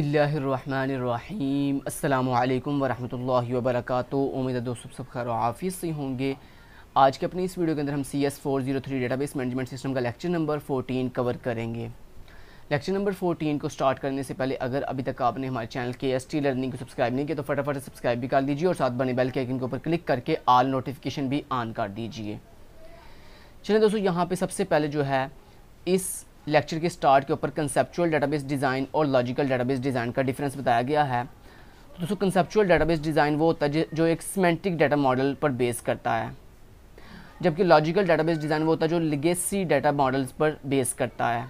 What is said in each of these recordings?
बसमीम अल्लाम वरहमल वबरक उम्मीद है दोस्तों सब खैर हाफिज़ से होंगे आज के अपनी इस वीडियो के अंदर हम C S four zero three database management system का लेक्चर नंबर फोटीन कवर करेंगे लेक्चर नंबर फोटीन को स्टार्ट करने से पहले अगर अभी तक आपने हमारे चैनल के एस टी लर्निंग को सब्सक्राइब नहीं किया तो फटाफट सब्सक्राइब भी कर दीजिए और साथ बने बेल के आइकन के ऊपर क्लिक करके आल नोटिफिकेशन भी ऑन कर दीजिए चलिए दोस्तों यहाँ पर सबसे पहले जो है इस लेक्चर के स्टार्ट के ऊपर कंसेप्चुअल डाटाबेस डिज़ाइन और लॉजिकल डाटाबेस डिज़ाइन का डिफरेंस बताया गया है तो दोस्तों कंसेप्चुअल डाटाबेस डिज़ाइन वो होता है जो एक सीमेंटिक डाटा मॉडल पर बेस करता है जबकि लॉजिकल डाटाबेस डिज़ाइन वो होता है जो लिगेसी डाटा मॉडल्स पर बेस करता है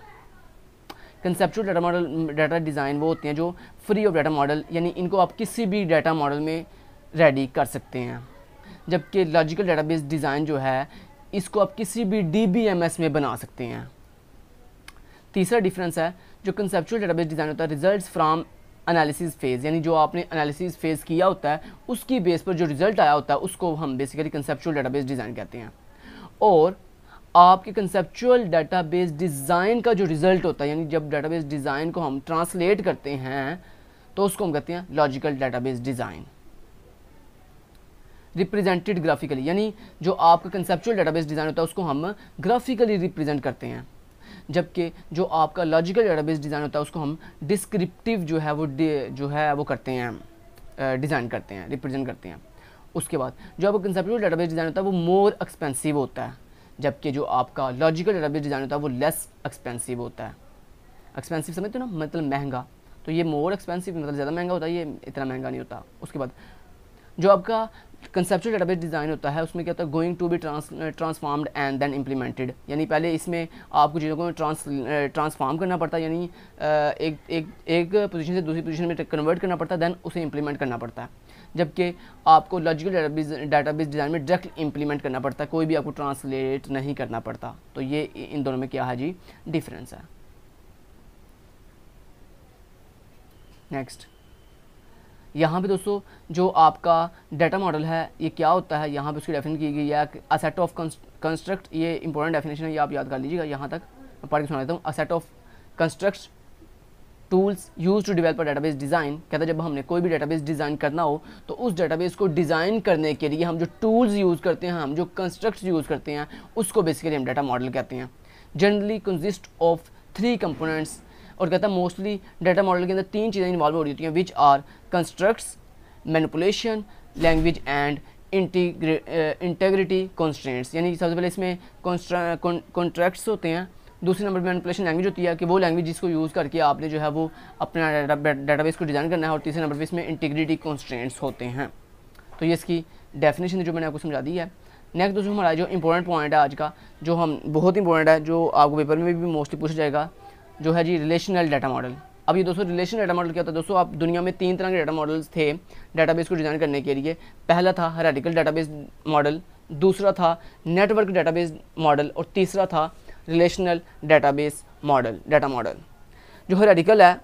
conceptual data model data design वो होते हैं जो फ्री ऑफ डाटा मॉडल यानी इनको आप किसी भी डाटा मॉडल में रेडी कर सकते हैं जबकि लॉजिकल डाटाबेस डिज़ाइन जो है इसको आप किसी भी डी में बना सकते हैं तीसरा डिफरेंस है जो कंसेप्चुअल डेटाबेस डिज़ाइन होता है रिजल्ट फ्राम एनालिसिस फेज़ यानी जो आपने एनालिसिस फेज़ किया होता है उसकी बेस पर जो रिज़ल्ट आया होता है उसको हम बेसिकली कंसेप्चुअल डेटाबेस डिज़ाइन कहते हैं और आपके कंसेप्चुअल डेटाबेस डिज़ाइन का जो रिज़ल्ट होता है यानी जब डेटाबेस डिज़ाइन को हम ट्रांसलेट करते हैं तो उसको हम कहते हैं logical database design represented graphically यानी जो आपका कंसेप्चुअल डेटाबेस डिज़ाइन होता है उसको हम ग्राफिकली रिप्रेजेंट करते हैं जबकि जो आपका लॉजिकल डेटाबेस डिज़ाइन होता है उसको हम डिस्क्रिप्टिव जो है वो जो है वो करते हैं डिज़ाइन करते हैं रिप्रेजेंट करते हैं उसके बाद जो आपका कंसेप्टिव डेटाबेस डिज़ाइन होता है वो मोर एक्सपेंसिव होता है जबकि जो आपका लॉजिकल डेटाबेस डिज़ाइन होता है वो लेस एक्सपेंसिव होता है एक्सपेंसिव समझते हो ना मतलब महंगा तो ये मोर एक्सपेंसिव मतलब ज़्यादा महंगा होता है ये इतना महंगा नहीं होता उसके बाद जो आपका कंसेप्चुअल डेटाबेस डिज़ाइन होता है उसमें क्या होता है going to be transformed and then implemented यानी पहले इसमें आपको चीज़ों को ट्रांस ट्रांसफॉर्म करना पड़ता है यानी एक एक एक पोजीशन से दूसरी पोजीशन में कन्वर्ट करना पड़ता है दैन उसे इंप्लीमेंट करना पड़ता है जबकि आपको लॉजिकल डाटाबेस डिज़ाइन में डायरेक्ट इंप्लीमेंट करना पड़ता है कोई भी आपको ट्रांसलेट नहीं करना पड़ता तो ये इन दोनों में क्या है जी डिफरेंस है नेक्स्ट यहाँ पे दोस्तों जो आपका डाटा मॉडल है ये क्या होता है यहाँ पे उसकी डेफिनेशन की गई है असेट ऑफ कंस्ट्रक्ट ये इंपॉर्टेंट डेफिनेशन है ये आप याद कर लीजिएगा यहाँ तक मैं पढ़ के सुना देता हूँ a set of construct tools use to develop database design कहता है जब हमने कोई भी डेटाबेस डिज़ाइन करना हो तो उस डेटाबेस को डिज़ाइन करने के लिए हम जो टूल्स यूज़ करते हैं हम जो कंस्ट्रक्ट यूज़ करते हैं उसको बेसिकली हम डाटा मॉडल कहते हैं generally consist of three components और कहता है मोस्टली डाटा मॉडल के अंदर तीन चीज़ें इन्वॉल्व हो रही होती हैं which are constructs manipulation language and integrity constants यानी सबसे पहले इसमें कॉन्ट्रैक्ट्स होते हैं दूसरे नंबर पर मैनिपुलेशन लैंग्वेज होती है कि वो लैंग्वेज जिसको यूज़ करके आपने जो है वो अपना डाटाबेस को डिज़ाइन करना है और तीसरे नंबर पर इसमें इंटीग्रिटी कॉन्स्टेंट्स होते हैं तो ये इसकी डेफिनेशन जो मैंने आपको समझा दी है नेक्स्ट दोस्तों हमारा जो इंपॉर्टेंट पॉइंट है आज का जो हम बहुत इंपॉर्टेंट है जो आपको पेपर में भी मोस्टली पूछा जाएगा जो है जी रिलेशनल डाटा मॉडल अब ये दोस्तों रिलेशनल डाटा मॉडल क्या होता है दोस्तों आप दुनिया में तीन तरह के डाटा मॉडल्स थे डाटाबेस को डिज़ाइन करने के लिए पहला था रेडिकल डाटाबेस मॉडल दूसरा था नेटवर्क डाटाबेस मॉडल और तीसरा था relational database model data model जो रेडिकल है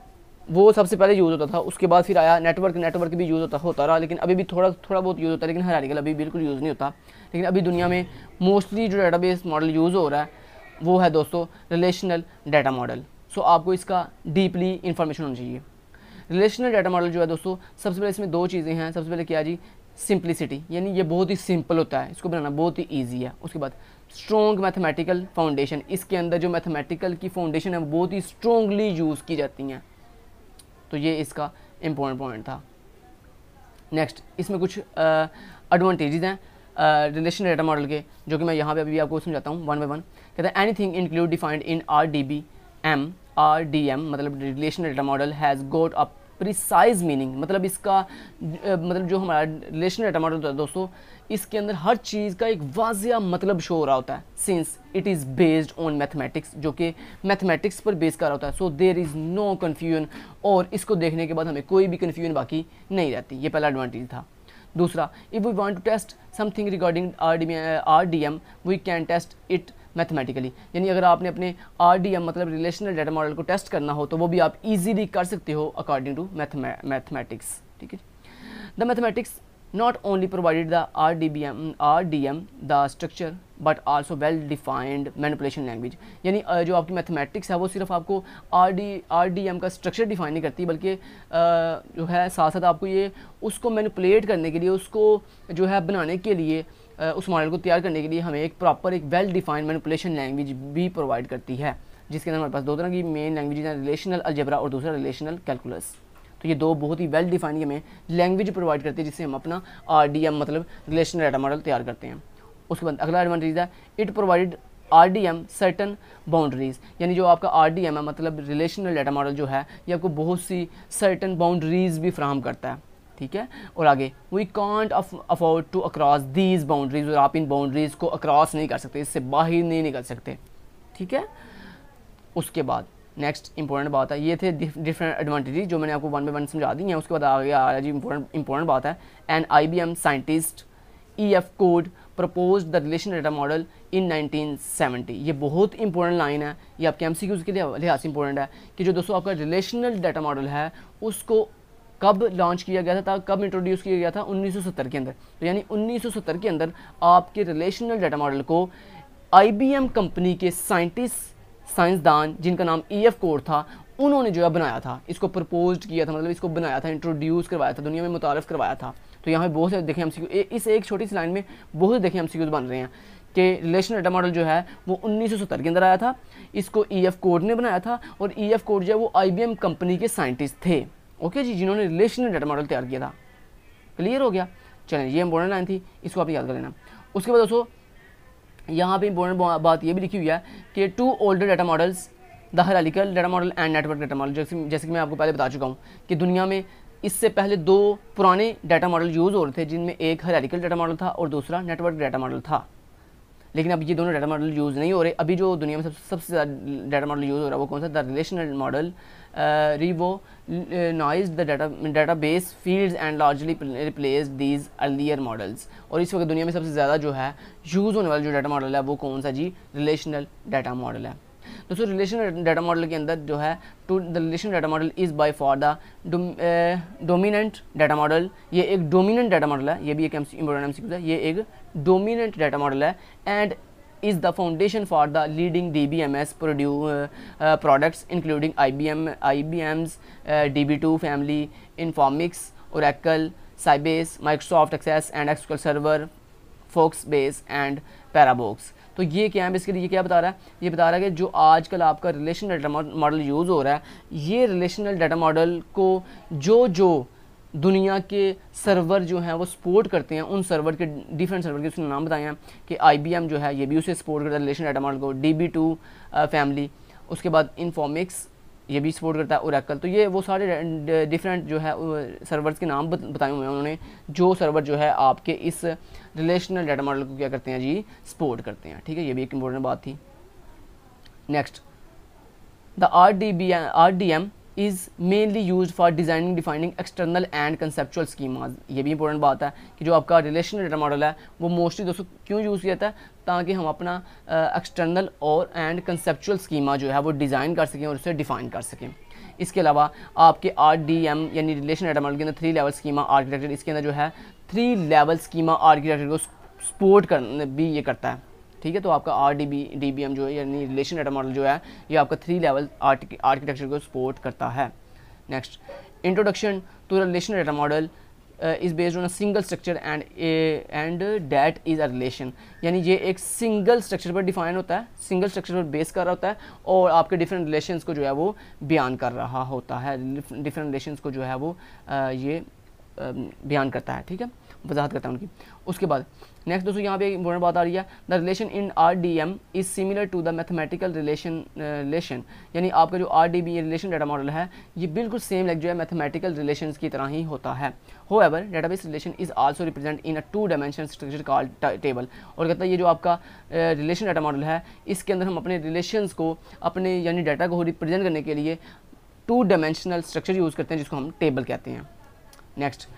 वो सबसे पहले यूज़ होता था उसके बाद फिर आया नेटवर्क नेटवर्क भी यूज़ होता होता रहा लेकिन अभी भी थोड़ा थोड़ा बहुत यूज़ होता है लेकिन आर्टिकल हाँ, अभी बिल्कुल यूज़ नहीं होता लेकिन अभी दुनिया में मोस्टली जो डाटाबेस मॉडल यूज़ हो रहा है वो है दोस्तों रिलेशनल डाटा मॉडल सो आपको इसका डीपली इन्फॉर्मेशन होना चाहिए रिलेशनल डाटा मॉडल जो है दोस्तों सबसे पहले इसमें दो चीज़ें हैं सबसे पहले क्या जी सिंप्लिसिटी यानी ये बहुत ही सिंपल होता है इसको बनाना बहुत ही ईजी है उसके बाद स्ट्रॉन्ग मैथमेटिकल फाउंडेशन इसके अंदर जो मैथमेटिकल की फाउंडेशन है वो बहुत ही स्ट्रॉन्गली यूज़ की जाती हैं तो ये इसका इम्पोर्टेंट पॉइंट था नेक्स्ट इसमें कुछ एडवांटेजेस हैं रिलेशन डाटा मॉडल के जो कि मैं यहाँ पे अभी आपको समझाता हूँ वन बाई वन कहते हैं thing include defined in R D B M R D M मतलब relation data model has got a precise meaning मतलब इसका मतलब जो हमारा रिलेशन डेटा मॉडल होता है दोस्तों इसके अंदर हर चीज़ का एक वाजिया मतलब शो हो रहा होता है since it is based on mathematics जो कि मैथमेटिक्स पर बेस कर रहा होता है so there is no confusion और इसको देखने के बाद हमें कोई भी कन्फ्यूजन बाकी नहीं रहती ये पहला एडवांटेज था दूसरा if we want to test something regarding R D M we can test it mathematically यानी अगर आपने अपने आर मतलब रिलेशनल डाटा मॉडल को टेस्ट करना हो तो वो भी आप ईजीली कर सकते हो अकॉर्डिंग टू मैथमेटिक्स ठीक है the mathematics not only provided the R D B M R D M the structure but also well defined manipulation language यानी जो आपकी मैथमेटिक्स है वो सिर्फ आपको R D R D M का स्ट्रक्चर डिफाइन नहीं करती बल्कि जो है साथ साथ आपको ये उसको मैनिपुलेट करने के लिए उसको जो है बनाने के लिए उस मॉडल को तैयार करने के लिए हमें एक प्रॉपर एक वेल डिफाइंड मैनिपुलेशन लैंग्वेज भी प्रोवाइड करती है जिसके अंदर हमारे पास दो तरह की मेन लैंग्वेज हैं रिलेशनल अलजबरा और दूसरा रिलेशनल कैलकुलस तो ये दो बहुत ही वेल डिफाइंड हमें लैंग्वेज प्रोवाइड करती है जिससे हम अपना आर मतलब रिलेशनल डाटा मॉडल तैयार करते हैं उसके बाद अगला एडवांटेज है it provided R D M certain boundaries यानी जो आपका आर डी एम है मतलब रिलेशनल डाटा मॉडल जो है ये आपको बहुत सी सर्टन बाउंड्रीज़ भी फ्राहम करता है ठीक है और आगे we can't afford to across these boundaries और आप इन बाउंड्रीज को अक्रॉस नहीं कर सकते इससे बाहर नहीं निकल सकते ठीक है उसके बाद नेक्स्ट इंपॉर्टेंट बात है ये थे डिफरेंट एडवांटेजेस जो मैंने आपको वन बाई वन समझा दी हैं उसके बाद आगे आ रहा जी इंपॉर्टेंट इंपॉर्टेंट बात है an I B M scientist E F Codd propose the relation data model in 1970 ये बहुत इंपॉर्टेंट लाइन है ये आपके एम सी क्यूज़ के लिहाज से इंपॉर्टेंट है कि जो दोस्तों आपका रिलेशनल डाटा मॉडल है उसको कब लॉन्च किया गया था कब इंट्रोड्यूस किया गया था 1970 के अंदर तो यानी 1970 के अंदर आपके रिलेशनल डाटा मॉडल को आईबीएम कंपनी के साइंटिस्ट साइंसदान जिनका नाम ई एफ कोर था उन्होंने जो है बनाया था इसको प्रपोज किया था मतलब इसको बनाया था इंट्रोड्यूस करवाया था दुनिया में मुतारफ़ करवाया था तो यहाँ पर बहुत से देखें हम इस एक छोटी सी लाइन में बहुत से देखें हम बन रहे हैं कि रिलेशन डाटा मॉडल जो है वो 1970 के अंदर आया था इसको ई एफ कोड ने बनाया था और ई एफ कोड जो है वो आई कंपनी के साइंटिस्ट थे ओके जी जिन्होंने रिलेशनल डाटा मॉडल तैयार किया था क्लियर हो गया चलें ये इंपॉर्टेंट लाइन थी इसको आप याद कर लेना उसके बाद दोस्तों यहाँ पे इंपॉर्टेंट बात ये भी लिखी हुई है कि two older data models the hierarchical data model and network data model जैसे जैसे कि मैं आपको पहले बता चुका हूँ कि दुनिया में इससे पहले दो पुराने डाटा मॉडल यूज़ हो रहे थे जिनमें एक हेरालिकल डाटा मॉडल था और दूसरा नेटवर्क डाटा मॉडल था लेकिन अब ये दोनों डाटा मॉडल यूज़ नहीं हो रहे अभी जो दुनिया में सबसे ज़्यादा डाटा मॉडल यूज़ हो रहा है वो कौन सा the relational model uh, Revo uh, noise the data database fields and largely replaced these earlier models और इस वक्त दुनिया में सबसे ज़्यादा जो है यूज़ होने वाला जो डाटा मॉडल है वो कौन सा जी रिलेशनल डाटा मॉडल है दोस्तों रिलेशन डाटा मॉडल के अंदर जो है to the relation data model is by far the dominant data model ये एक डोमिनेंट डाटा मॉडल है ये भी एक इम्पोर्टेंट एम है ये एक डोमिनेंट डाटा मॉडल है and is the foundation for the leading DBMS produ uh, products including IBM, IBM's DB2 family, Informix, Oracle, Sybase, Microsoft Access and SQL Server, Foxbase and Parabox. तो ये क्या है basically ये क्या बता रहा है ये बता रहा है कि जो आजकल आपका रिलेशनल डाटा मॉडल यूज़ हो रहा है ये रिलेशनल डाटा मॉडल को जो जो दुनिया के सर्वर जो हैं वो सपोर्ट करते हैं उन सर्वर के डिफरेंट सर्वर के उसने नाम बताए हैं कि आई जो है ये भी उसे सपोर्ट करता है रिलेशन डाटा मॉडल को डी बी टू फैमिली उसके बाद इन्फॉमिक्स ये भी सपोर्ट करता है ओरेकल तो ये वो सारे डिफरेंट जो है सर्वर्स के नाम बताए हुए हैं उन्होंने जो सर्वर जो है आपके इस रिलेशनल डाटा मॉडल को क्या करते हैं जी सपोर्ट करते हैं ठीक है ये भी एक इम्पोर्टेंट बात थी next the R D B R D M is mainly use for designing defining external and conceptual schemas ये भी इंपॉर्टेंट बात है कि जो आपका रिलेशनल डेटा मॉडल है वो मोस्टली दोस्तों क्यों यूज़ किया जाता है ताकि हम अपना एक्सटर्नल और एंड कंसेप्चुअल स्कीमा जो है वो डिज़ाइन कर सकें और उसे डिफाइन कर सकें इसके अलावा आपके आर डी एम यानी रिलेशन डेटा मॉडल के अंदर थ्री लेवल स्कीमा आर्किटेक्चर इसके अंदर जो है थ्री लेवल स्कीमा आर्किटेक्चर को सपोर्ट कर भी ये करता है ठीक है तो आपका R D B D B M जो है यानी रिलेशन डाटा मॉडल जो है ये आपका थ्री लेवल आर्किटेक्चर को सपोर्ट करता है next introduction to relation data model is based on a single structure and and that is a relation यानी ये एक सिंगल स्ट्रक्चर पर डिफाइन होता है सिंगल स्ट्रक्चर पर बेस कर रहा होता है और आपके डिफरेंट रिलेशन को जो है वो बयान कर रहा होता है डिफरेंट रिलेशन को जो है वो uh, ये um, बयान करता है ठीक है वजाहत करता है उनकी उसके बाद नेक्स्ट दोस्तों यहाँ पे इंपॉर्टेंट बात आ रही है the relation in R D M is similar to the mathematical relation relation यानी आपका जो R D B relation data model है ये बिल्कुल सेम लाइक जो है मैथमेटिकल रिलेशन की तरह ही होता है however data base relation is also represent in a two dimension structure call table और कहता है ये जो आपका रिलेशन डाटा मॉडल है इसके अंदर हम अपने रिलेशन को अपने यानी डाटा को रिप्रेजेंट करने के लिए टू डायमेंशनल स्ट्रक्चर यूज़ करते हैं जिसको हम टेबल कहते हैं next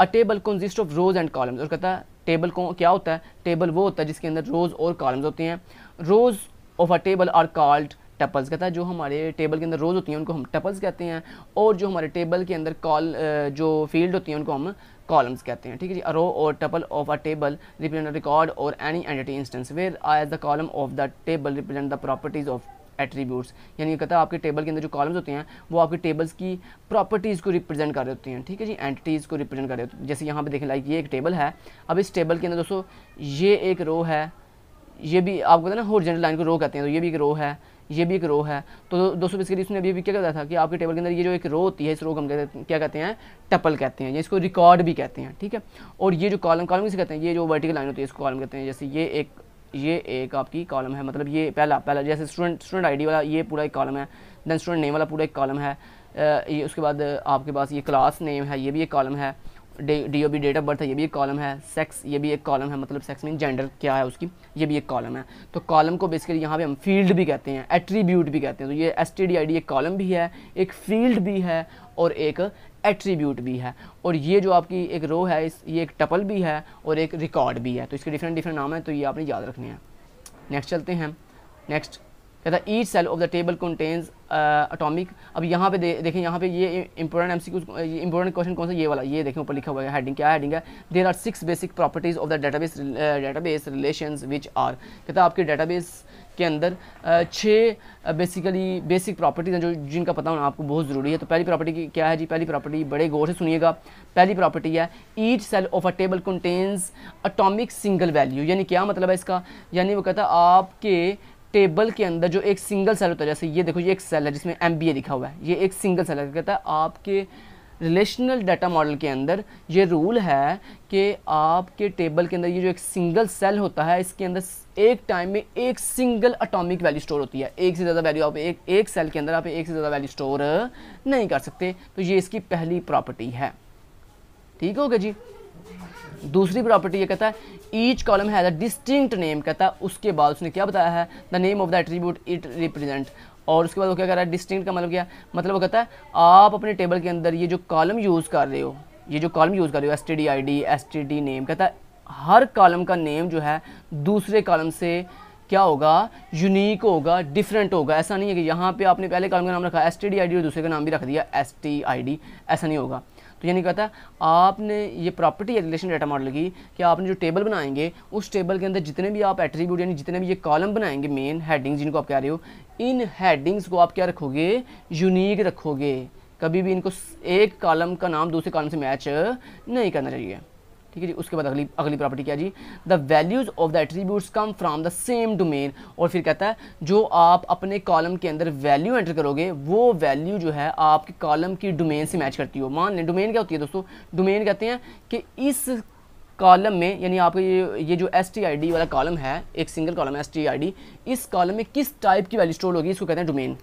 a table consist of rows and columns और कहता है टेबल को क्या होता है टेबल वो होता है जिसके अंदर रोज़ और कॉलम्स होते हैं rows of a table are called tuples कहता है जो हमारे टेबल के अंदर रोज़ होती हैं उनको हम टपल्स कहते हैं और जो हमारे टेबल के अंदर कॉल जो फील्ड होती हैं उनको हम कॉलम्स कहते हैं ठीक है जी रो और tuple of a table represent record और any entity instance whereas the column of the table represent the properties of attributes यानी कहता है आपके टेबल के अंदर जो कॉलम्स होते हैं वो आपके टेबल्स की प्रॉपर्टीज़ को रिप्रेजेंट कर रहे होते हैं ठीक है जी एंटिटीज़ को रिप्रेजेंट कर रहे होते हैं जैसे यहाँ पे देखें लाइक ये एक टेबल है अब इस टेबल के अंदर दोस्तों ये एक रो है ये भी आपको पता है ना जनरल लाइन को रो कहते हैं तो ये भी एक रो है ये भी एक रो है तो दोस्तों इसके लिए इसने अभी भी क्या कहता था कि आपके टेबल के अंदर ये जो एक रो होती है इस रो को हम क्या कहते हैं टपल कहते हैं या इसको रिकॉर्ड भी कहते हैं ठीक है और ये जो कॉलम कॉलम किसे कहते हैं ये जो वर्टिकल लाइन होती है इसको कॉलम कहते हैं जैसे ये एक ये एक आपकी कॉलम है मतलब ये पहला पहला जैसे स्टूडेंट स्टूडेंट आईडी वाला ये पूरा एक कॉलम है देन स्टूडेंट नेम वाला पूरा एक कॉलम है ये उसके बाद आपके पास ये क्लास नेम है ये भी एक कॉलम है D O B date of birth है ये भी एक कॉलम है सेक्स ये भी एक कॉलम है मतलब सेक्स मीन जेंडर क्या है उसकी ये भी एक कॉलम है तो कॉलम को बेसिकली यहाँ पे हम फील्ड भी कहते हैं एट्रीब्यूट भी कहते हैं तो ये S T D I D एक कॉलम भी है एक फील्ड भी है और एक एट्रीब्यूट भी है और ये जो आपकी एक रो है इस ये एक टपल भी है और एक रिकॉर्ड भी है तो इसके डिफरेंट डिफरेंट नाम है तो ये आपने याद रखने हैं नेक्स्ट चलते हैं नेक्स्ट कहता है each cell of the table contains atomic अब यहाँ पे दे, देखें यहाँ पे ये इंपॉर्टेंट एमसीक्यू इंपॉर्टेंट क्वेश्चन कौन सा ये वाला ये देखें ऊपर लिखा हुआ है हेडिंग क्या हेडिंग है there are six basic properties of the database database relation which are कहता है आपके डेटाबेस के अंदर छः बेसिकली बेसिक प्रॉपर्टीज हैं जो जिनका पता होना आपको बहुत ज़रूरी है तो पहली प्रॉपर्टी क्या है जी पहली प्रॉपर्टी बड़े गौर से सुनिएगा पहली प्रॉपर्टी है each cell of a table contains atomic single value यानी क्या मतलब है इसका यानी वो कहता है आपके टेबल के अंदर जो एक सिंगल सेल होता है जैसे ये देखो ये एक सेल है जिसमें एम लिखा हुआ है ये एक सिंगल सेल है कहता है आपके रिलेशनल डाटा मॉडल के अंदर ये रूल है कि आपके टेबल के अंदर ये जो एक सिंगल सेल होता है इसके अंदर एक टाइम में एक सिंगल अटोमिक वैल्यू स्टोर होती है एक से ज़्यादा वैल्यू आप एक एक सेल के अंदर आप एक से ज़्यादा वैल्यू स्टोर नहीं कर सकते तो ये इसकी पहली प्रॉपर्टी है ठीक ओके जी दूसरी प्रॉपर्टी ये कहता है each column has a distinct name कहता है उसके बाद उसने क्या बताया है the name of the attribute it represent और उसके बाद वो क्या कर रहा है डिस्टिंक्ट का मतलब क्या मतलब वो कहता है आप अपने टेबल के अंदर ये जो कॉलम यूज़ कर रहे हो ये जो कॉलम यूज़ कर रहे हो S T D I D S T D name कहता है हर कॉलम का नेम जो है दूसरे कॉलम से क्या होगा यूनिक होगा डिफरेंट होगा ऐसा नहीं है कि यहाँ पे आपने पहले कॉलम का नाम रखा S T D I D और दूसरे का नाम भी रख दिया एस टी आई डी ऐसा नहीं होगा तो ये नहीं कहता आपने ये प्रॉपर्टी रिलेशन डाटा मॉडल की कि आपने जो टेबल बनाएंगे उस टेबल के अंदर जितने भी आप एट्रीब्यूट यानी जितने भी ये कॉलम बनाएंगे मेन हेडिंग्स जिनको आप कह रहे हो इन हेडिंग्स को आप क्या रखोगे यूनिक रखोगे कभी भी इनको एक कॉलम का नाम दूसरे कॉलम से मैच नहीं करना चाहिए ठीक है जी उसके बाद अगली अगली प्रॉपर्टी क्या जी the values of the attributes come from the same domain और फिर कहता है जो आप अपने कॉलम के अंदर वैल्यू एंटर करोगे वो वैल्यू जो है आपके कॉलम की डोमेन से मैच करती हो मान लें डोमेन क्या होती है दोस्तों डोमेन कहते हैं कि इस कॉलम में यानी आपके ये ये जो एस टी वाला कॉलम है एक सिंगल कॉलम एस टी इस कॉलम में किस टाइप की वैल्यू स्टोर होगी इसको कहते हैं डोमेन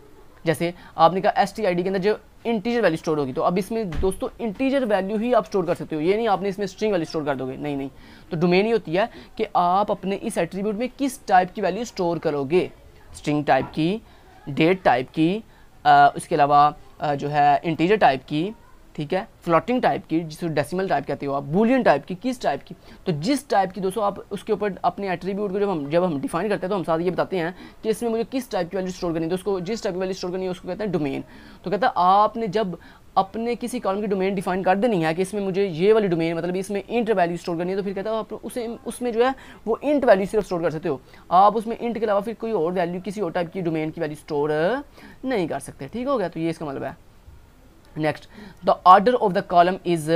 जैसे आपने कहा एस टी के अंदर जो इंटीजर वैल्यू स्टोर होगी तो अब इसमें दोस्तों इंटीजर वैल्यू ही आप स्टोर कर सकते हो ये नहीं आपने इसमें स्ट्रिंग वैल्यू स्टोर कर दोगे नहीं नहीं तो डोमेन ही होती है कि आप अपने इस एट्रीब्यूट में किस टाइप की वैल्यू स्टोर करोगे स्ट्रिंग टाइप की डेट टाइप की आ, उसके अलावा जो है इंटीजर टाइप की ठीक है फ्लोटिंग टाइप की जिसको डेसिमल टाइप कहते हो आप बुलियन टाइप की किस टाइप की तो जिस टाइप की दोस्तों आप उसके ऊपर अपने एट्रीब्यूट को जब हम जब हम डिफाइन करते हैं तो हम साथ ये बताते हैं कि इसमें मुझे किस टाइप की वैल्यू स्टोर करनी है तो उसको जिस टाइप की वैल्यू स्टोर करनी है उसको कहते हैं डोमेन तो कहता है आपने जब अपने किसी कॉलम की डोमेन डिफाइन कर देनी है कि इसमें मुझे ये वाली डोमेन मतलब इसमें इंट वैल्यू स्टोर करनी है तो फिर कहता है आप उसे उसमें जो है वो इंट वैल्यू सिर्फ स्टोर कर सकते हो आप उसमें इंट के अलावा फिर कोई और वैल्यू किसी और टाइप की डोमेन की वैल्यू स्टोर नहीं कर सकते ठीक हो गया तो ये इसका मतलब है next the order of the column is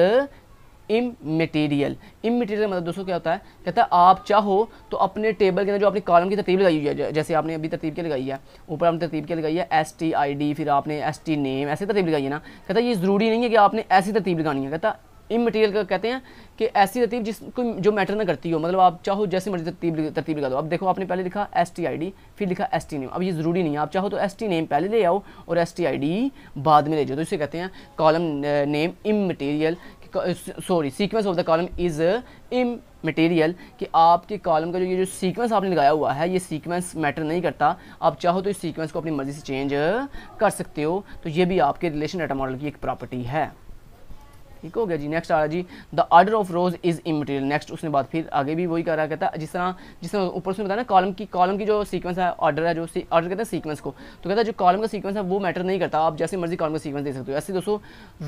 im immaterial मतलब दोस्तों क्या होता है कहता है आप चाहो तो अपने टेबल के अंदर जो अपनी कॉलम की तरतीब लगाई हुई है जैसे आपने अभी तरतीब क्या लगाई है ऊपर आपने तरतीब क्या लगाई है एस टी आई डी फिर आपने एस टी नेम ऐसी तरतीब लगाई है ना कहता है ये ज़रूरी नहीं है कि आपने ऐसी तरतीब लगानी है कहता इन मटीरियल का कहते हैं कि ऐसी तरतीब जिसको जो मैटर ना करती हो मतलब आप चाहो जैसी मर्जी तरतीब तरतीब लगा दो अब देखो आपने पहले लिखा एस टी आई डी फिर लिखा एस टी नेम अब ये ज़रूरी नहीं है आप चाहो तो एस टी नेम पहले ले आओ और एस टी आई डी बाद में ले जाओ तो इसे कहते हैं column name immaterial sorry sequence of the column is immaterial कि आपके कॉलम का जो ये जो सीक्वेंस आपने लगाया हुआ है ये सीक्वेंस मैटर नहीं करता आप चाहो तो इस सीक्वेंस को अपनी मर्ज़ी से चेंज uh, कर सकते हो तो ये भी आपके रिलेशन डाटा मॉडल की एक प्रॉपर्टी है ठीक हो गया जी नेक्स्ट आ रहा जी the order of rows is immaterial next उसने बात फिर आगे भी वही कर रहा कहता है जिस तरह जिस तरह ऊपर उसने बताया ना कॉलम की कॉलम की जो सीक्वेंस है ऑर्डर है जो ऑर्डर कहता है सीक्वेंस को तो कहता है जो कॉलम का सीक्वेंस है वो मैटर नहीं करता आप जैसे मर्जी कॉलम का सीक्वेंस दे सकते हो ऐसे दोस्तों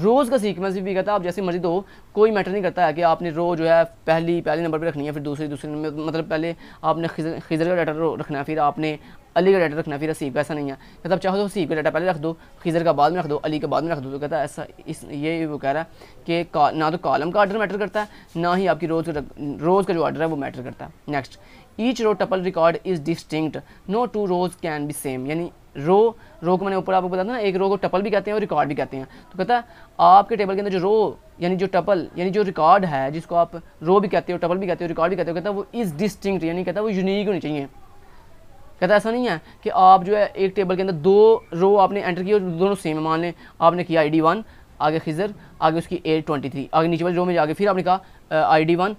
रोज़ का सीक्वेंस भी कहता है आप जैसे मर्जी दो कोई मैटर नहीं करता है कि आपने रोज जो है पहली पहले नंबर पर रखनी है फिर दूसरी दूसरे मतलब पहले आपने खिजर का डाटा रखना है फिर आपने अली का डाटा रखना फिर रसीब का ऐसा नहीं है कहता आप चाहो तो रसीब का डाटा पहले रख दो खीजर का बाद में रख दो अली का बाद में रख दो तो कहता ऐसा इस ये वो कह रहा है कि ना तो कॉलम का आर्डर मैटर करता है ना ही आपकी रोज़ का रोज़ का जो आर्डर है वो मैटर करता है next each row tuple record is distinct no two rows can be same यानी रो रो को मैंने ऊपर आपको बताया था ना एक रो को टपल भी कहते हैं और रिकॉर्ड भी कहते हैं तो कहता है आपके टेबल के अंदर जो रो यानी जो टपल यानी जो रिकॉर्ड है जिसको आप रो भी कहते हो टपल भी कहते हो रिकॉर्ड भी कहते हो कहता है वो इज़ डिस्टिंक्ट यानी कहता है वो यूनिक होनी चाहिए कहता ऐसा नहीं है कि आप जो है एक टेबल के अंदर दो रो आपने एंटर किया और दोनों सेम मान लें आपने किया आई डी वन आगे खिजर आगे उसकी एज ट्वेंटी थ्री आगे नीचे वाले रो में जाके फिर आपने कहा I D one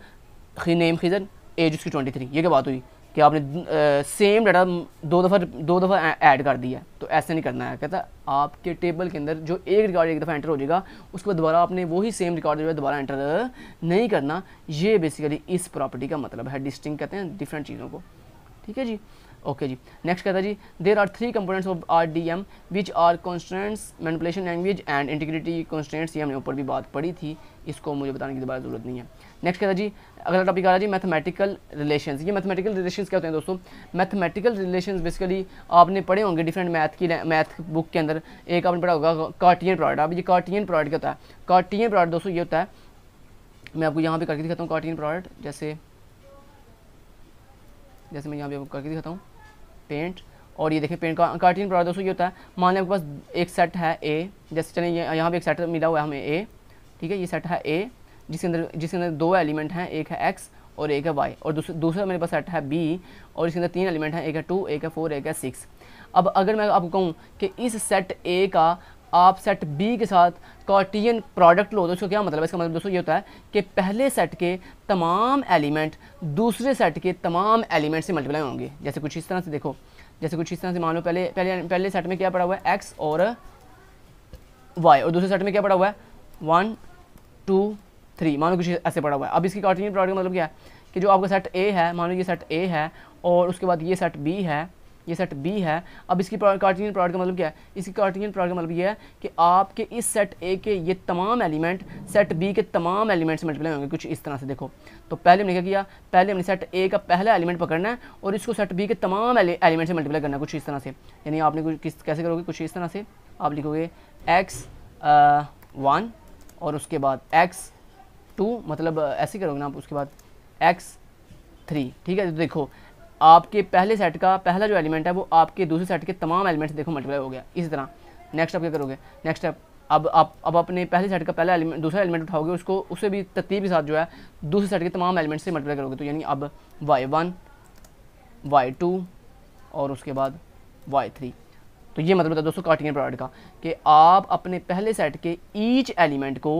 name Khizar age उसकी ट्वेंटी थ्री ये क्या बात हुई कि आपने आ, सेम डाटा दो दफ़ा दो दफ़ा ऐड कर दिया है तो ऐसे नहीं करना है कहता आपके टेबल के अंदर जो एक रिकॉर्ड एक दफ़ा एंटर हो जाएगा उसके बाद दोबारा आपने वही सेम रिकॉर्ड जो है दोबारा एंटर नहीं करना ये बेसिकली इस प्रॉपर्टी का मतलब है डिस्टिंग कहते हैं डिफरेंट चीज़ों को ठीक है जी ओके जी नेक्स्ट कहता है जी there are three components of R D M which are constants manipulation language and integrity constants ये हमने ऊपर भी बात पढ़ी थी इसको मुझे बताने की दोबारा जरूरत नहीं है नेक्स्ट कहता है जी अगला टॉपिक आ रहा है जी मैथमेटिकल रिलेशन ये मैथमेटिकल रिलेशन क्या होते हैं दोस्तों मैथमेटिकल रिलेशन बेसिकली आपने पढ़े होंगे डिफरेंट मैथ की मैथ बुक के अंदर एक आपने पढ़ा होगा कार्टियन प्रोडक्ट अब ये कार्टियन प्रोडक्ट क्या होता है कार्टियन प्रोडक्ट दोस्तों ये होता है मैं आपको यहाँ पर करके दिखाता हूँ कार्टियन प्रोडक्ट जैसे जैसे मैं यहाँ पे आपको करके दिखाता हूँ पेंट और ये देखें पेंट का कार्टिन प्रोडक्ट दोस्तों ये होता है मान लें आपके पास एक सेट है ए जैसे चलें यहाँ पर एक सेट मिला हुआ है हमें ए ठीक है ये सेट है ए जिसके अंदर जिसके अंदर दो एलिमेंट हैं एक है एक्स और एक है वाई और दूसरा दूसरा मेरे पास सेट है बी और इसके अंदर तीन एलिमेंट हैं एक है टू एक है फोर एक है सिक्स अब अगर मैं आपको कहूँ कि इस सेट ए का आप सेट बी के साथ कॉटियन प्रोडक्ट लो दोस्तों क्या मतलब है इसका मतलब दोस्तों ये होता है कि पहले सेट के तमाम एलिमेंट दूसरे सेट के तमाम एलिमेंट से मल्टीप्लाई होंगे जैसे कुछ इस तरह से देखो जैसे कुछ इस तरह से मान लो पहले पहले पहले सेट में क्या पड़ा हुआ है एक्स और वाई और दूसरे सेट में क्या पड़ा हुआ है वन टू थ्री मान लो कुछ ऐसे पड़ा हुआ है अब इसकी कॉटियन प्रोडक्ट मतलब क्या है कि जो आपका सेट ए है मान लो ये सेट ए है और उसके बाद ये सेट बी है ये सेट बी है अब इसकी कार्टिनियन प्रोडक्ट का मतलब क्या है इसकी कार्टिनियन प्रोडक्ट का मतलब ये है कि आपके इस सेट ए के ये तमाम एलिमेंट सेट बी के तमाम एलिमेंट से मल्टीप्लाई होंगे कुछ इस तरह से देखो तो पहले हमने क्या किया पहले हमने सेट ए का पहला एलिमेंट पकड़ना है और इसको सेट बी के तमाम एलिमेंट से मल्टीप्लाई करना है कुछ इस तरह से यानी आपने कुछ किस कैसे करोगे कुछ इस तरह से आप लिखोगे एक्स वन और उसके बाद एक्स टू मतलब ऐसे करोगे ना आप उसके बाद एक्स थ्री ठीक है तो देखो आपके पहले सेट का पहला जो एलिमेंट है वो आपके दूसरे सेट के तमाम एलिमेंट्स देखो मल्टीप्लाई हो गया इसी तरह नेक्स्ट आप क्या करोगे नेक्स्ट आप अब आप अब अपने पहले सेट का पहला एलिमेंट दूसरा एलिमेंट उठाओगे उसको उससे भी तरतीब के साथ जो है दूसरे सेट के तमाम एलिमेंट्स से मल्टीप्लाई करोगे तो यानी अब वाई वन वाई टू और उसके बाद वाई थ्री तो ये मतलब होता है दोस्तों कार्टियन प्रोडक्ट का कि आप अपने पहले सेट के ईच एलिमेंट को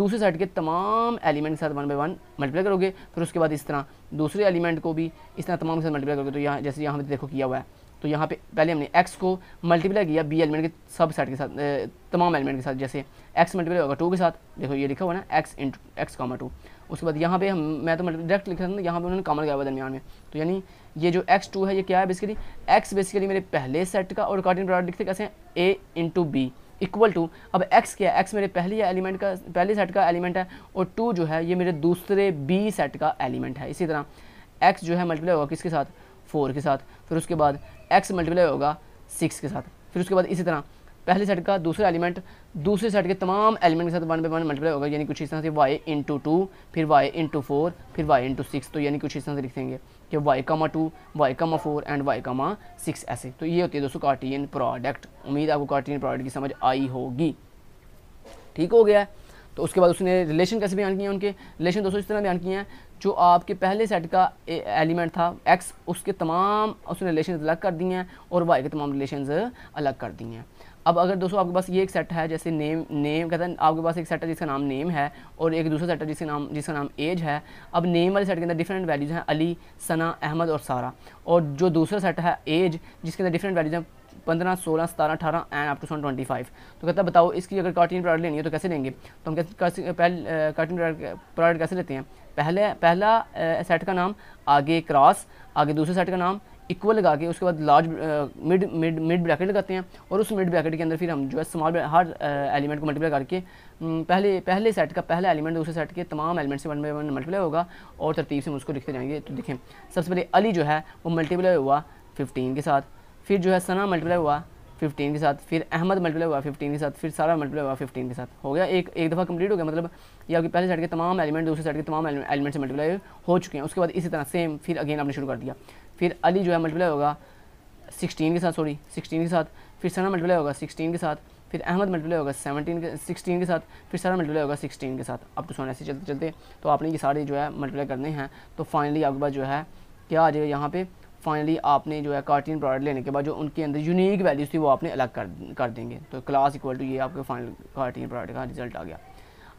दूसरे सेट के तमाम एलिमेंट के साथ वन बाई वन मल्टीप्लाई करोगे फिर उसके बाद इस तरह दूसरे एलिमेंट को भी इस तरह तमाम के साथ मल्टीप्लाई करोगे तो यहाँ जैसे यहाँ पर देखो किया हुआ है तो यहाँ पे पहले हमने एक्स को मल्टीप्लाई किया बी एलिमेंट के सब सेट के साथ तमाम एलिमेंट के साथ जैसे एक्स मल्टीप्लाई होगा टू के साथ देखो ये लिखा हुआ ना X into X comma two उसके बाद यहाँ पे हम मैं तो डायरेक्ट लिखा था यहाँ पे उन्होंने कामन किया हुआ दरमियान में तो यानी ये जो एक्स टू है ये क्या है बेसिकली एक्स बेसिकली मेरे पहले सेट का और कार्टिन प्रोडक्ट लिखते कैसे हैं A into B equal to अब एक्स क्या है एक्स मेरे पहले एलिमेंट का पहले सेट का एलिमेंट है और टू जो है ये मेरे दूसरे बी सेट का एलिमेंट है इसी तरह एक्स जो है मल्टीप्लाई होगा किसके साथ फोर के साथ फिर उसके बाद एक्स मल्टीप्लाई होगा सिक्स के साथ फिर उसके बाद इसी तरह पहले सेट का दूसरा एलिमेंट दूसरे सेट के तमाम एलिमेंट के साथ वन बाई वन मल्टीप्लाई होगा यानी कुछ इस तरह से वाई इंटू टू फिर वाई इंटू फोर फिर वाई इंटू सिक्स तो यानी कुछ इस तरह से लिखेंगे कि Y comma two Y comma four and Y comma six ऐसे तो ये होती है दोस्तों कार्टियन प्रोडक्ट उम्मीद आपको कार्टियन प्रोडक्ट की समझ आई होगी ठीक हो गया तो उसके बाद उसने रिलेशन कैसे बयान किए उनके रिलेशन दोस्तों इस तरह बयान किए हैं जो आपके पहले सेट का एलिमेंट था एक्स उसके तमाम उसने रिलेशन अलग कर दिए हैं और वाई के तमाम रिलेशन अलग कर दिए हैं अब अगर दोस्तों आपके पास ये एक सेट है जैसे नेम नेम कहते हैं आपके पास एक सेट है जिसका नाम नेम है और एक दूसरा सेट है जिसका नाम जिसका नाम एज है अब नेम वाले सेट के अंदर डिफरेंट वैल्यूज़ हैं अली सना अहमद और सारा और जो दूसरा सेट है एज जिसके अंदर डिफरेंट वैल्यूज़ हैं पंद्रह सोलह सतारह अठारह एंड आप टू सन ट्वेंटी फाइव तो कहता है बताओ इसकी अगर कार्टून प्रोडक्ट लेनी है तो कैसे लेंगे तो हम कैसे पहले कार्टून प्रोडक्ट कैसे लेते हैं पहले पहला सेट का नाम आगे क्रॉस आगे दूसरे सेट का नाम इक्वल लगा के उसके बाद large mid mid mid bracket लगाते हैं और उस मिड ब्रैकेट के अंदर फिर हम जो है स्मॉल हर एलिमेंट को मल्टीप्लाई करके पहले पहले सेट का पहला एलिमेंट दूसरे सेट के तमाम एलिमेंट से वन बाई वन मल्टीप्लाई होगा और तरतीब से हम उसको लिखते जाएंगे तो देखें सबसे पहले अली जो है वो मल्टीप्लाई हुआ फिफ्टीन के साथ फिर जो है सना मल्टीप्लाई हुआ फिफ्टीन के साथ फिर अहमद मल्टीप्लाई हुआ फिफ्टीन के साथ फिर सारा मल्टीप्लाई हुआ फिफ्टीन के साथ हो गया एक एक दफ़ा कंप्लीट हो गया मतलब या कि पहले साइड के तमाम एलिमेंट दूसरे साइड के तमाम एलिमेंट से मल्टीप्लाई हो चुके हैं उसके बाद इसी तरह सेम फिर अगेन आपने शुरू कर दिया फिर अली जो है मल्टीप्लाई होगा सिक्सटीन के साथ सॉरी सिक्सटीन के साथ फिर सना मल्टीप्लाई होगा सिक्सटीन के साथ फिर अहमद मल्टीप्लाई होगा सेवनटीन के सिक्सटीन के साथ फिर सारा मल्टीप्लाई होगा सिक्सटीन के साथ अब तो सोना ऐसे चलते चलते तो आपने ये सारे जो है मल्टीप्लाई करने हैं तो फाइनली आपके पास जो है क्या आ जाएगा यहाँ पे फाइनली आपने जो है कार्टीन प्रोडक्ट लेने के बाद जो उनके अंदर यूनिक वैल्यूज थी वो आपने अलग कर कर देंगे तो क्लास इक्वल टू ये आपके फाइनल कार्टीन प्रोडक्ट का रिजल्ट आ गया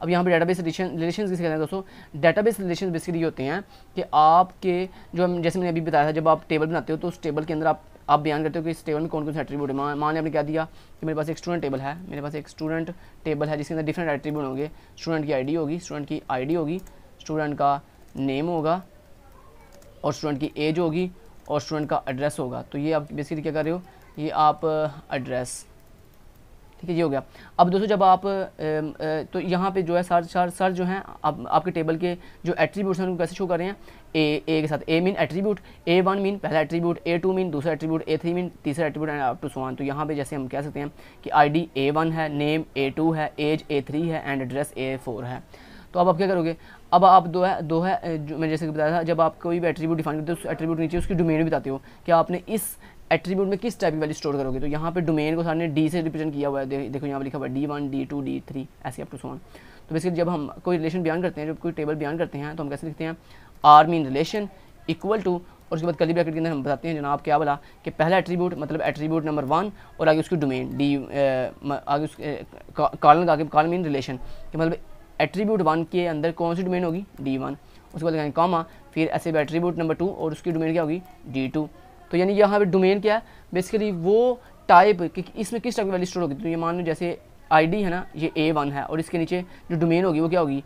अब यहाँ पे डेटाबेस रिलेशन रिलेशन किसी कहते हैं दोस्तों डेटाबेस रिलेशन बेसिकली ये होते हैं कि आपके जो हम जैसे मैंने अभी बताया था जब आप टेबल बनाते हो तो उस टेबल के अंदर आप आप बयान करते हो कि इस टेबल में कौन कौन से एट्रीब्यूट है मान ने आपने क्या दिया कि मेरे पास एक स्टूडेंट टेबल है मेरे पास एक स्टूडेंट टेबल है जिसके अंदर डिफरेंट एट्रीब्यूट होंगे स्टूडेंट की आईडी होगी स्टूडेंट की आईडी होगी स्टूडेंट का नेम होगा और स्टूडेंट की एज होगी और स्टूडेंट का एड्रेस होगा तो ये आप बेसिकली क्या कर रहे हो ये आप एड्रेस ठीक है ये हो गया अब दोस्तों जब आप तो यहाँ पे जो है सर सर सर जो हैं आप, आपके टेबल के जो एट्रीब्यूट्स हैं उनको कैसे शो कर रहे हैं ए ए के साथ A mean attribute A one mean पहला एट्रीब्यूट ए टू मीन दूसरा एट्रीब्यूट ए थ्री मीन तीसरा attribute and up to so on तो यहाँ पे जैसे हम कह सकते हैं कि आई डी ए वन है नेम ए टू है एज ए थ्री है एंड एड्रेस ए फोर है तो अब आप क्या करोगे अब आप दो है दो है जो मैंने जैसे कि बताया था जब आप कोई भी एट्रीब्यूट डिफाइन करते हो उस एट्रीब्यूट नीचे उसकी डोमेन भी बताते हो कि आपने इस एट्रीब्यूट में किस टाइप की वैल्यू स्टोर करोगे तो यहाँ पे डोमेन को सामने डी से रिप्रेजेंट किया हुआ है दे, देखो यहाँ पर लिखा हुआ है D one D two D three ऐसे अप टू सोन तो बेसिकली जब हम कोई रिलेशन बयान करते हैं जब कोई टेबल बयान करते हैं तो हम कैसे लिखते हैं R mean relation equal to और उसके बाद कली ब्रैकेट के अंदर हम बताते हैं जनाब क्या बोला कि पहला एट्रीब्यूट मतलब एट्रीब्यूट नंबर वन और आगे उसकी डोमेन डी आगे उस कॉलन का आगे कॉलम मीन रिलेशन कि मतलब एट्रीब्यूट वन के अंदर कौन सी डोमेन होगी डी वन उसके बाद कॉमा फिर ऐसे एट्रीब्यूट नंबर टू और उसकी डोमेन क्या होगी डी टू तो यानी यहाँ पे डोमेन क्या है बेसिकली वो टाइप कि इसमें किस टाइप की वैल्यू स्टोर होगी तो ये मान लो जैसे आईडी है ना ये ए वन है और इसके नीचे जो डोमेन होगी वो क्या होगी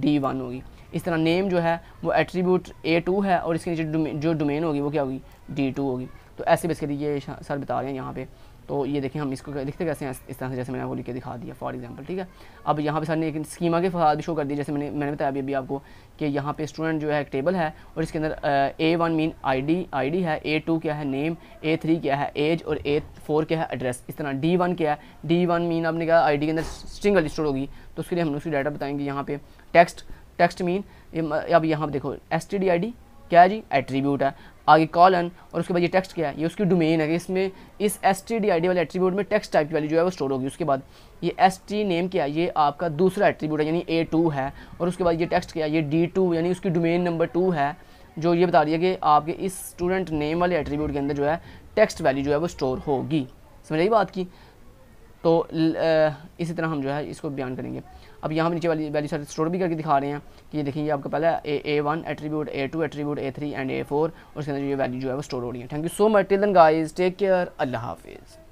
डी वन होगी इस तरह नेम जो है वो एट्रीब्यूट ए टू है और इसके नीचे जो डोमेन होगी वो क्या होगी डी टू होगी तो ऐसे बेसिकली ये सर बता रहे हैं यहाँ पर तो ये देखें हम इसको लिखते कैसे हैं इस तरह से जैसे मैंने आपको लिख के दिखा दिया फॉर एग्जांपल ठीक है अब यहाँ पे सर ने एक स्कीमा के फसाद भी शो कर दी जैसे मैंने मैंने बताया अभी अभी आपको कि यहाँ पे स्टूडेंट जो है एक टेबल है और इसके अंदर A one mean ID ID है ए टू क्या है नेम ए थ्री क्या है एज और ए फोर क्या है एड्रेस इस तरह डी वन क्या है डी वन मीन आपने कहा आई के अंदर स्ट्रिंग रजिस्टर्ड होगी तो उसके लिए हम उसकी डाटा बताएंगे यहाँ पे टेक्स्ट टेक्स्ट मीन अब यहाँ पर देखो S T D I D क्या है जी एट्रीब्यूट है आगे कॉलन और उसके बाद ये टेक्स्ट क्या है ये उसकी डोमेन है इसमें इस S T D I D वाले एट्रीब्यूट में टेक्स्ट टाइप की वैल्यू जो है वो स्टोर होगी उसके बाद ये एस टी नेम क्या है ये आपका दूसरा एट्रीब्यूट है यानी ए टू है और उसके बाद ये टेक्स्ट क्या है ये डी टू यानी उसकी डोमेन नंबर टू है जो ये बता रही है कि आपके इस स्टूडेंट नेम वाले एट्रीब्यूट के अंदर जो है टेक्स्ट वैल्यू जो है वो स्टोर होगी समझ आई बात की तो इसी तरह हम जो है इसको बयान करेंगे अब यहाँ पर नीचे वाली वैल्यू सर स्टोर भी करके दिखा रहे हैं कि ये देखिए आपका पहला A A one attribute A two attribute A three and A four और उसके अंदर ये वैल्यू जो है वो स्टोर हो रही है thank you so much till then guys take care अल्लाह हाफिज़